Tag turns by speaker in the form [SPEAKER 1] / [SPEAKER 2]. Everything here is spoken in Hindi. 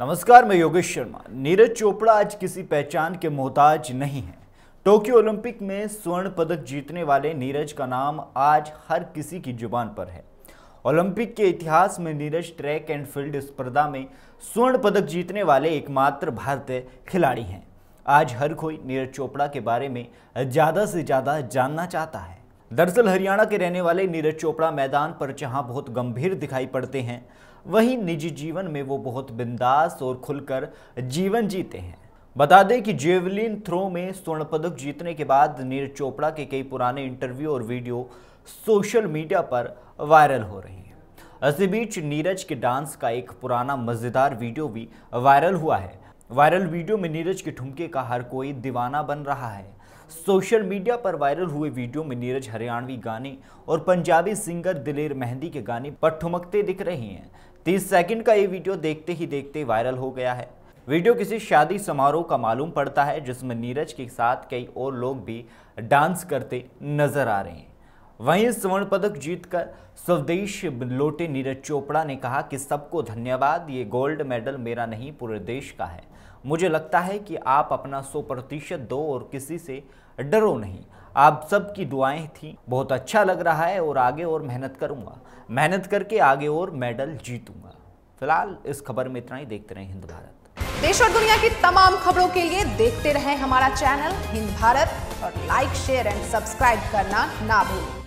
[SPEAKER 1] नमस्कार मैं योगेश शर्मा नीरज चोपड़ा आज किसी पहचान के मोहताज नहीं है टोक्यो ओलंपिक में स्वर्ण पदक जीतने वाले नीरज का नाम आज हर किसी की जुबान पर है ओलंपिक के इतिहास में नीरज ट्रैक एंड फील्ड स्पर्धा में स्वर्ण पदक जीतने वाले एकमात्र भारतीय खिलाड़ी हैं आज हर कोई नीरज चोपड़ा के बारे में ज़्यादा से ज़्यादा जानना चाहता है दरअसल हरियाणा के रहने वाले नीरज चोपड़ा मैदान पर जहां बहुत गंभीर दिखाई पड़ते हैं वहीं निजी जीवन में वो बहुत बिंदास और खुलकर जीवन जीते हैं बता दें कि जेवलिन थ्रो में स्वर्ण पदक जीतने के बाद नीरज चोपड़ा के कई पुराने इंटरव्यू और वीडियो सोशल मीडिया पर वायरल हो रहे हैं इसी बीच नीरज के डांस का एक पुराना मज़ेदार वीडियो भी वायरल हुआ है वायरल वीडियो में नीरज के ठुमके का हर कोई दीवाना बन रहा है सोशल मीडिया पर वायरल हुए वीडियो में नीरज हरियाणवी गाने और पंजाबी सिंगर दिलेर मेहंदी के गाने पर ठुमकते दिख रहे हैं तीस सेकंड का ये वीडियो देखते ही देखते वायरल हो गया है वीडियो किसी शादी समारोह का मालूम पड़ता है जिसमें नीरज के साथ कई और लोग भी डांस करते नजर आ रहे हैं वहीं स्वर्ण पदक जीतकर स्वदेश लौटे नीरज चोपड़ा ने कहा कि सबको धन्यवाद ये गोल्ड मेडल मेरा नहीं पूरे देश का है मुझे लगता है कि आप अपना सौ प्रतिशत दो और किसी से डरो नहीं आप सबकी दुआएं थी बहुत अच्छा लग रहा है और आगे और मेहनत करूंगा मेहनत करके आगे और मेडल जीतूंगा फिलहाल इस खबर में इतना ही देखते रहे हिंद भारत
[SPEAKER 2] देश और दुनिया की तमाम खबरों के लिए देखते रहे हमारा चैनल हिंद भारत और लाइक शेयर एंड सब्सक्राइब करना ना भूलें